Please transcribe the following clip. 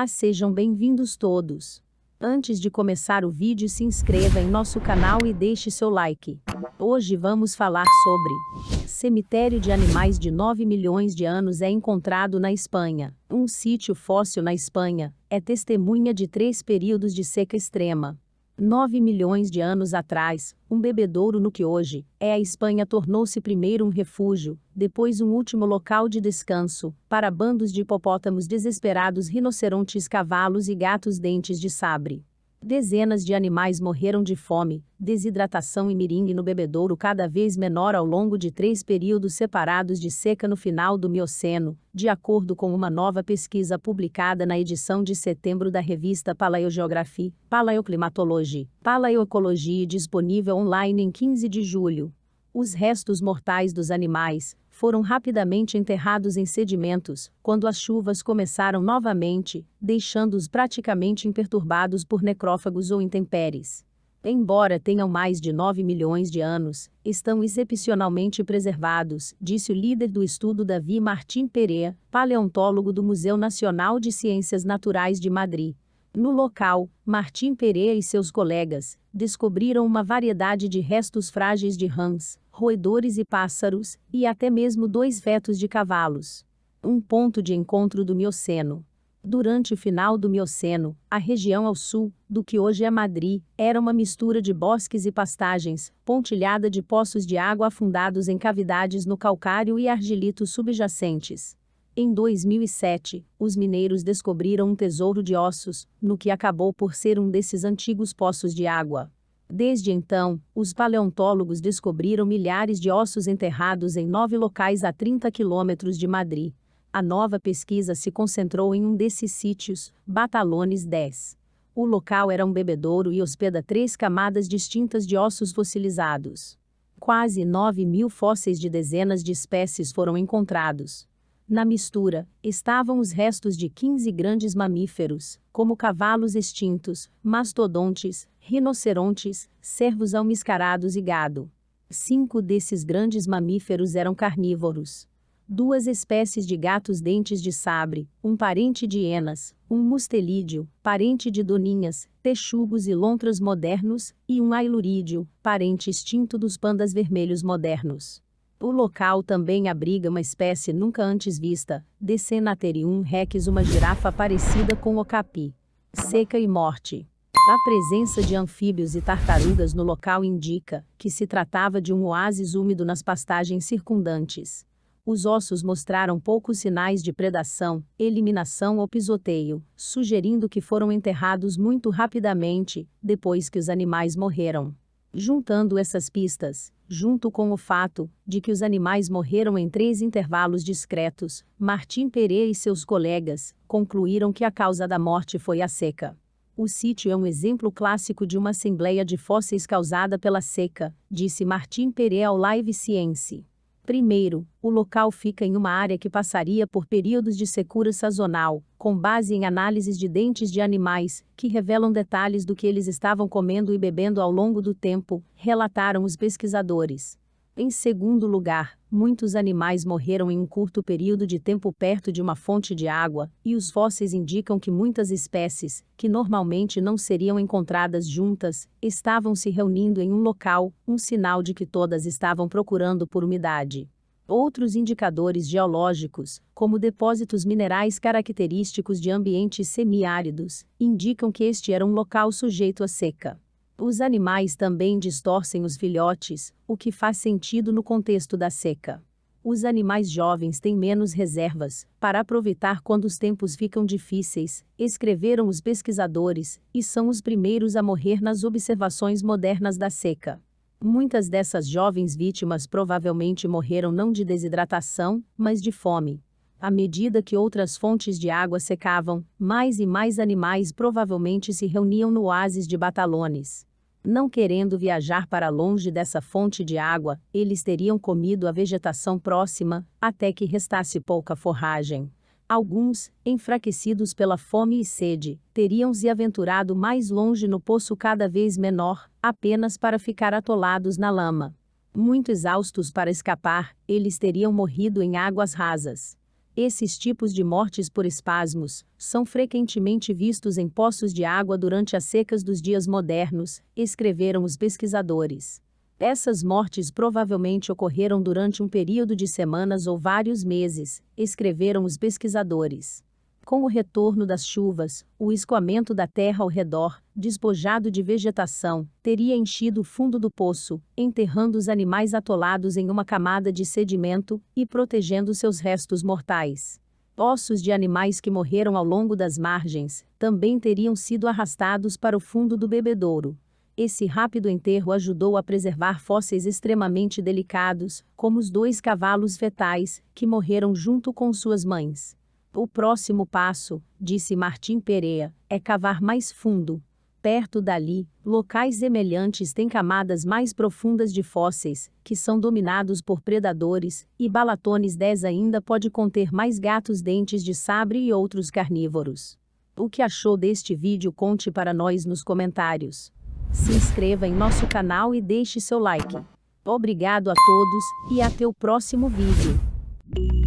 Olá, sejam bem-vindos todos. Antes de começar o vídeo, se inscreva em nosso canal e deixe seu like. Hoje vamos falar sobre cemitério de animais de 9 milhões de anos é encontrado na Espanha. Um sítio fóssil na Espanha é testemunha de três períodos de seca extrema. Nove milhões de anos atrás, um bebedouro no que hoje é a Espanha tornou-se primeiro um refúgio, depois um último local de descanso, para bandos de hipopótamos desesperados, rinocerontes, cavalos e gatos dentes de sabre. Dezenas de animais morreram de fome, desidratação e miringue no bebedouro cada vez menor ao longo de três períodos separados de seca no final do Mioceno, de acordo com uma nova pesquisa publicada na edição de setembro da revista Paleogeography, Paleoclimatology, e disponível online em 15 de julho. Os restos mortais dos animais, foram rapidamente enterrados em sedimentos, quando as chuvas começaram novamente, deixando-os praticamente imperturbados por necrófagos ou intempéries. Embora tenham mais de 9 milhões de anos, estão excepcionalmente preservados, disse o líder do estudo Davi Martim Pereira, paleontólogo do Museu Nacional de Ciências Naturais de Madrid. No local, Martim Pereira e seus colegas descobriram uma variedade de restos frágeis de rãs, roedores e pássaros, e até mesmo dois vetos de cavalos. Um ponto de encontro do Mioceno. Durante o final do Mioceno, a região ao sul, do que hoje é Madrid, era uma mistura de bosques e pastagens, pontilhada de poços de água afundados em cavidades no calcário e argilito subjacentes. Em 2007, os mineiros descobriram um tesouro de ossos, no que acabou por ser um desses antigos poços de água. Desde então, os paleontólogos descobriram milhares de ossos enterrados em nove locais a 30 quilômetros de Madrid. A nova pesquisa se concentrou em um desses sítios, Batalones 10. O local era um bebedouro e hospeda três camadas distintas de ossos fossilizados. Quase 9 mil fósseis de dezenas de espécies foram encontrados. Na mistura, estavam os restos de 15 grandes mamíferos, como cavalos extintos, mastodontes, rinocerontes, cervos almiscarados e gado. Cinco desses grandes mamíferos eram carnívoros. Duas espécies de gatos dentes de sabre, um parente de hienas, um mustelídeo, parente de doninhas, texugos e lontras modernos, e um ailurídeo, parente extinto dos pandas vermelhos modernos. O local também abriga uma espécie nunca antes vista, Decenaterium rex, uma girafa parecida com o capi. Seca e morte. A presença de anfíbios e tartarugas no local indica que se tratava de um oásis úmido nas pastagens circundantes. Os ossos mostraram poucos sinais de predação, eliminação ou pisoteio, sugerindo que foram enterrados muito rapidamente, depois que os animais morreram. Juntando essas pistas, junto com o fato de que os animais morreram em três intervalos discretos, Martim Pereira e seus colegas concluíram que a causa da morte foi a seca. O sítio é um exemplo clássico de uma assembleia de fósseis causada pela seca, disse Martin Pere ao Live Science. Primeiro, o local fica em uma área que passaria por períodos de secura sazonal, com base em análises de dentes de animais, que revelam detalhes do que eles estavam comendo e bebendo ao longo do tempo, relataram os pesquisadores. Em segundo lugar, muitos animais morreram em um curto período de tempo perto de uma fonte de água, e os fósseis indicam que muitas espécies, que normalmente não seriam encontradas juntas, estavam se reunindo em um local, um sinal de que todas estavam procurando por umidade. Outros indicadores geológicos, como depósitos minerais característicos de ambientes semiáridos, indicam que este era um local sujeito à seca. Os animais também distorcem os filhotes, o que faz sentido no contexto da seca. Os animais jovens têm menos reservas para aproveitar quando os tempos ficam difíceis, escreveram os pesquisadores, e são os primeiros a morrer nas observações modernas da seca. Muitas dessas jovens vítimas provavelmente morreram não de desidratação, mas de fome. À medida que outras fontes de água secavam, mais e mais animais provavelmente se reuniam no oásis de Batalones. Não querendo viajar para longe dessa fonte de água, eles teriam comido a vegetação próxima, até que restasse pouca forragem. Alguns, enfraquecidos pela fome e sede, teriam se aventurado mais longe no poço cada vez menor, apenas para ficar atolados na lama. Muito exaustos para escapar, eles teriam morrido em águas rasas. Esses tipos de mortes por espasmos são frequentemente vistos em poços de água durante as secas dos dias modernos, escreveram os pesquisadores. Essas mortes provavelmente ocorreram durante um período de semanas ou vários meses, escreveram os pesquisadores. Com o retorno das chuvas, o escoamento da terra ao redor, despojado de vegetação, teria enchido o fundo do poço, enterrando os animais atolados em uma camada de sedimento e protegendo seus restos mortais. Ossos de animais que morreram ao longo das margens também teriam sido arrastados para o fundo do bebedouro. Esse rápido enterro ajudou a preservar fósseis extremamente delicados, como os dois cavalos fetais, que morreram junto com suas mães. O próximo passo, disse Martim Pereira, é cavar mais fundo. Perto dali, locais semelhantes têm camadas mais profundas de fósseis, que são dominados por predadores, e Balatones 10 ainda pode conter mais gatos dentes de sabre e outros carnívoros. O que achou deste vídeo conte para nós nos comentários. Se inscreva em nosso canal e deixe seu like. Obrigado a todos e até o próximo vídeo.